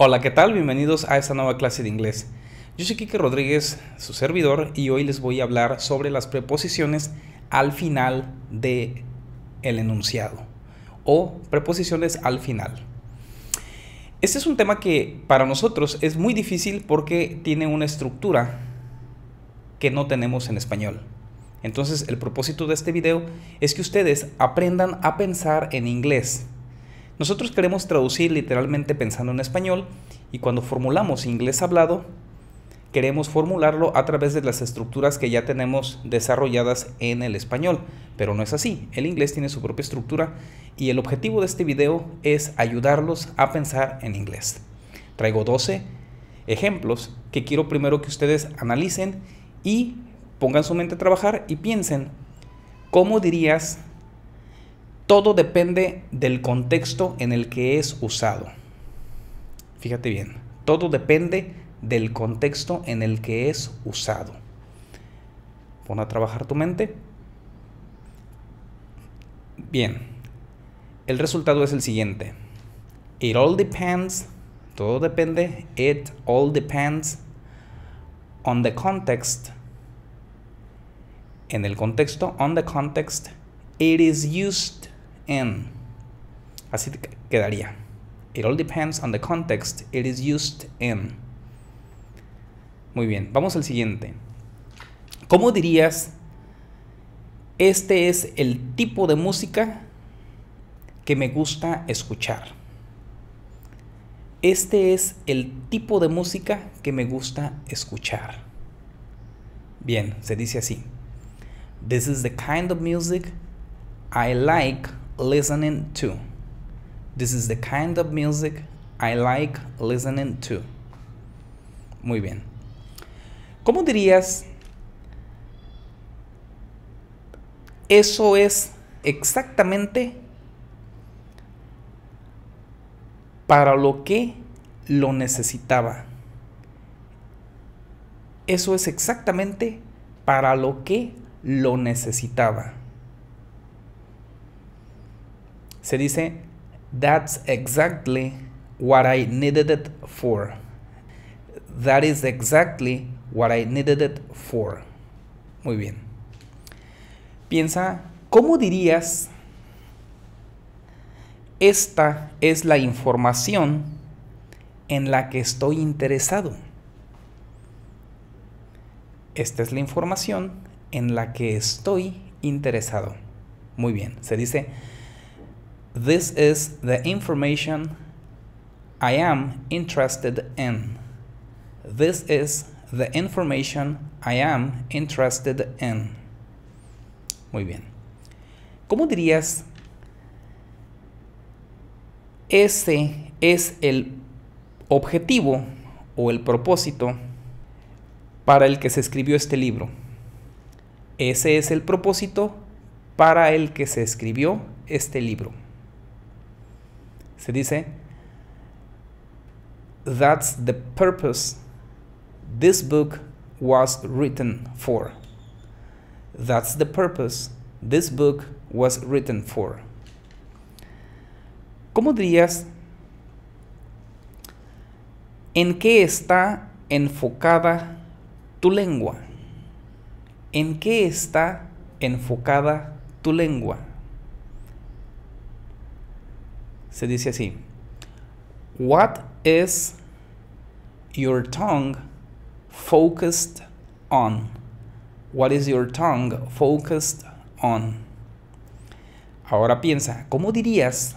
Hola, ¿qué tal? Bienvenidos a esta nueva clase de inglés. Yo soy Kike Rodríguez, su servidor, y hoy les voy a hablar sobre las preposiciones al final de el enunciado o preposiciones al final. Este es un tema que para nosotros es muy difícil porque tiene una estructura que no tenemos en español. Entonces, el propósito de este video es que ustedes aprendan a pensar en inglés nosotros queremos traducir literalmente pensando en español y cuando formulamos inglés hablado, queremos formularlo a través de las estructuras que ya tenemos desarrolladas en el español, pero no es así, el inglés tiene su propia estructura y el objetivo de este video es ayudarlos a pensar en inglés. Traigo 12 ejemplos que quiero primero que ustedes analicen y pongan su mente a trabajar y piensen, ¿cómo dirías todo depende del contexto en el que es usado. Fíjate bien, todo depende del contexto en el que es usado. Pon a trabajar tu mente. Bien, el resultado es el siguiente. It all depends, todo depende, it all depends on the context. En el contexto, on the context, it is used en Así quedaría. It all depends on the context it is used in. Muy bien, vamos al siguiente. ¿Cómo dirías este es el tipo de música que me gusta escuchar? Este es el tipo de música que me gusta escuchar. Bien, se dice así. This is the kind of music I like listening to. This is the kind of music I like listening to. Muy bien. ¿Cómo dirías? Eso es exactamente para lo que lo necesitaba. Eso es exactamente para lo que lo necesitaba. se dice, that's exactly what I needed it for. That is exactly what I needed it for. Muy bien. Piensa, ¿cómo dirías? Esta es la información en la que estoy interesado. Esta es la información en la que estoy interesado. Muy bien, se dice, This is the information I am interested in. This is the information I am interested in. Muy bien. ¿Cómo dirías? Ese es el objetivo o el propósito para el que se escribió este libro. Ese es el propósito para el que se escribió este libro se dice, That's the purpose this book was written for. That's the purpose this book was written for. ¿Cómo dirías en qué está enfocada tu lengua? ¿En qué está enfocada tu lengua? se dice así. What is your tongue focused on? What is your tongue focused on? Ahora piensa, ¿cómo dirías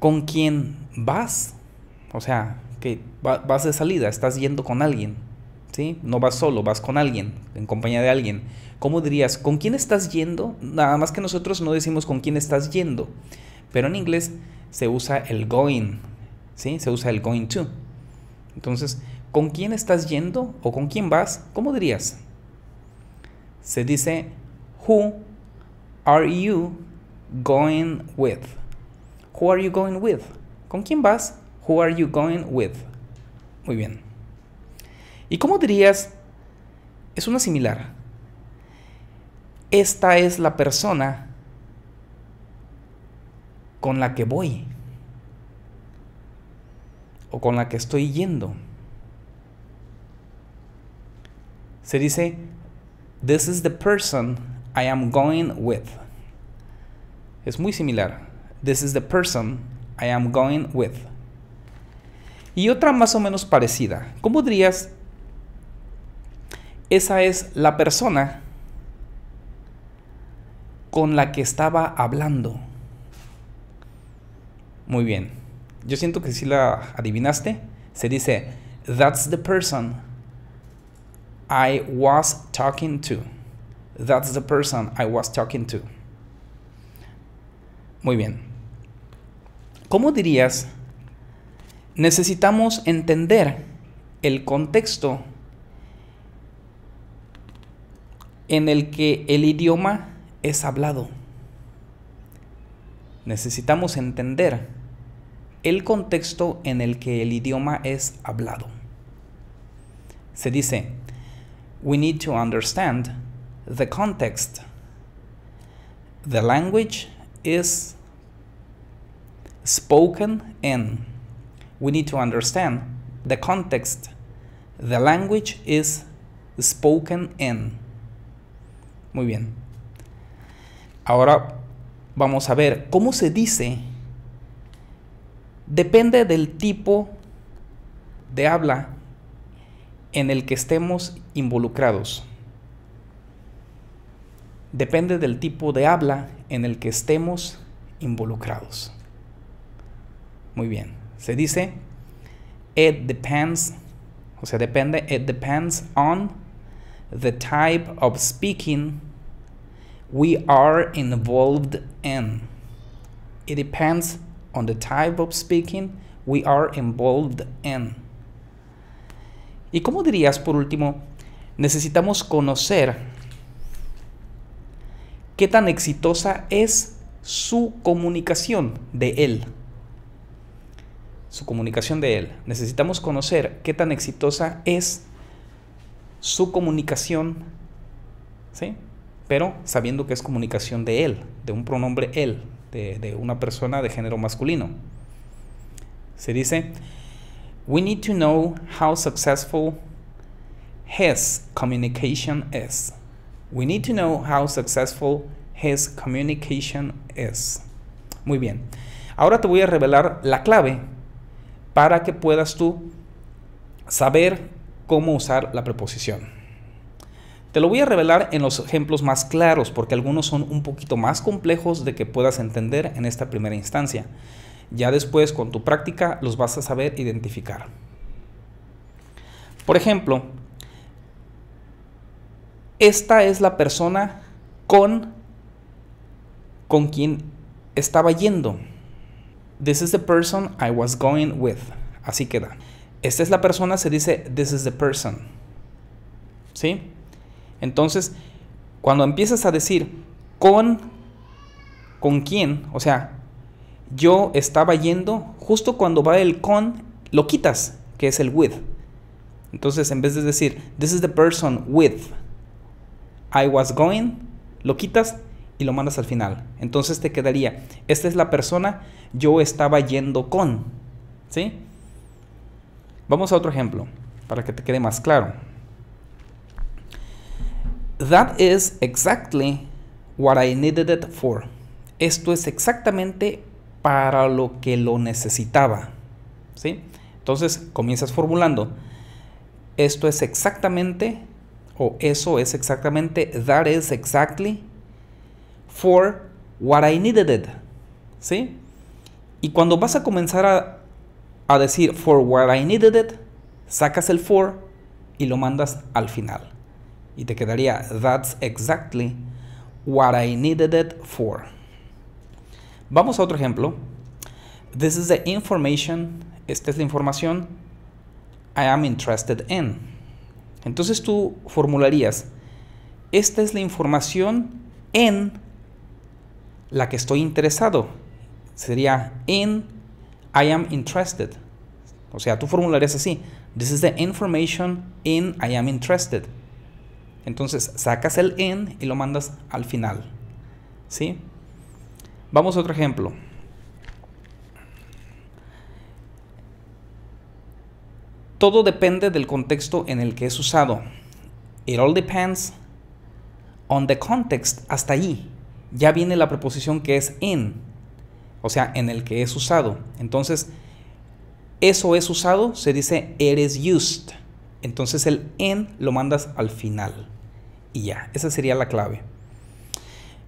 con quién vas? O sea, que vas de salida, estás yendo con alguien no vas solo, vas con alguien, en compañía de alguien. ¿Cómo dirías? ¿Con quién estás yendo? Nada más que nosotros no decimos con quién estás yendo, pero en inglés se usa el going, Se usa el going to. Entonces, ¿con quién estás yendo o con quién vas? ¿Cómo dirías? Se dice who are you going with? Who are you going with? ¿Con quién vas? Who are you going with? Muy bien. ¿Y cómo dirías? Es una similar. Esta es la persona con la que voy o con la que estoy yendo. Se dice, this is the person I am going with. Es muy similar. This is the person I am going with. Y otra más o menos parecida. ¿Cómo dirías esa es la persona con la que estaba hablando. Muy bien. Yo siento que si la adivinaste, se dice, that's the person I was talking to. That's the person I was talking to. Muy bien. ¿Cómo dirías? Necesitamos entender el contexto en el que el idioma es hablado. Necesitamos entender el contexto en el que el idioma es hablado. Se dice, we need to understand the context. The language is spoken in. We need to understand the context. The language is spoken in. Muy bien. Ahora vamos a ver cómo se dice. Depende del tipo de habla en el que estemos involucrados. Depende del tipo de habla en el que estemos involucrados. Muy bien. Se dice, it depends, o sea, depende, it depends on the type of speaking we are involved in. It depends on the type of speaking we are involved in. ¿Y cómo dirías por último? Necesitamos conocer qué tan exitosa es su comunicación de él. Su comunicación de él. Necesitamos conocer qué tan exitosa es su comunicación. ¿Sí? pero sabiendo que es comunicación de él, de un pronombre él, de, una persona de género masculino. Se dice, We need to know how successful his communication is. We need to know how successful his communication is. Muy bien. Ahora te voy a revelar la clave para que puedas tú saber cómo usar la preposición. Te lo voy a revelar en los ejemplos más claros porque algunos son un poquito más complejos de que puedas entender en esta primera instancia. Ya después con tu práctica los vas a saber identificar. Por ejemplo, esta es la persona con con quien estaba yendo. This is the person I was going with. Así queda. Esta es la persona, se dice this is the person. ¿Sí? Entonces, cuando empiezas a decir con, con quién, o sea, yo estaba yendo, justo cuando va el con, lo quitas, que es el with. Entonces, en vez de decir, this is the person with I was going, lo quitas y lo mandas al final. Entonces te quedaría, esta es la persona yo estaba yendo con. ¿Sí? Vamos a otro ejemplo para que te quede más claro. That is exactly what I needed it for. Esto es exactamente para lo que lo necesitaba. Entonces comienzas formulando. Esto es exactamente, o eso es exactamente, that is exactly for what I needed it. ¿Sí? Y cuando vas a comenzar a, a decir for what I needed it, sacas el for y lo mandas al final y te quedaría That's exactly what I needed it for. Vamos a otro ejemplo. This is the information. Esta es la información I am interested in. Entonces tú formularías, esta es la información en la que estoy interesado. Sería in I am interested. O sea, tú formularías así. This is the information in I am interested. Entonces sacas el en y lo mandas al final. ¿Sí? Vamos a otro ejemplo. Todo depende del contexto en el que es usado. It all depends on the context. Hasta allí. Ya viene la preposición que es in. O sea, en el que es usado. Entonces, eso es usado, se dice it is used. Entonces el en lo mandas al final. Y ya, esa sería la clave.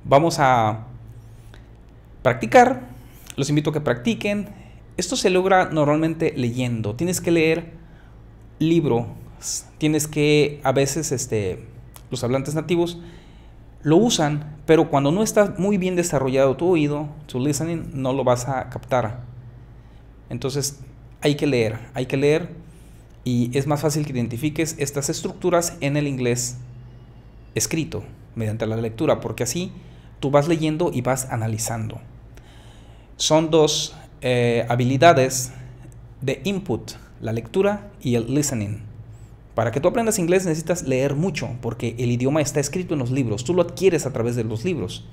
Vamos a practicar. Los invito a que practiquen. Esto se logra normalmente leyendo. Tienes que leer libros. Tienes que, a veces, este, los hablantes nativos lo usan, pero cuando no está muy bien desarrollado tu oído, tu listening, no lo vas a captar. Entonces, hay que leer, hay que leer y es más fácil que identifiques estas estructuras en el inglés escrito, mediante la lectura, porque así tú vas leyendo y vas analizando. Son dos eh, habilidades de input, la lectura y el listening. Para que tú aprendas inglés necesitas leer mucho, porque el idioma está escrito en los libros, tú lo adquieres a través de los libros,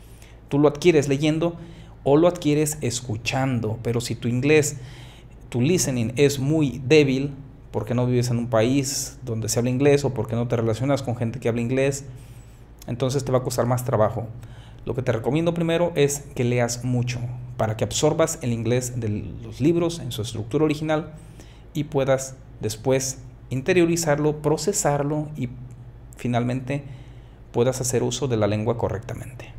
tú lo adquieres leyendo o lo adquieres escuchando, pero si tu inglés, tu listening es muy débil, porque no vives en un país donde se habla inglés o porque no te relacionas con gente que habla inglés, entonces te va a costar más trabajo. Lo que te recomiendo primero es que leas mucho para que absorbas el inglés de los libros en su estructura original y puedas después interiorizarlo, procesarlo y finalmente puedas hacer uso de la lengua correctamente.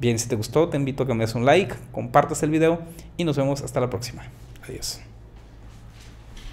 Bien, si te gustó, te invito a que me des un like, compartas el video y nos vemos hasta la próxima. Adiós.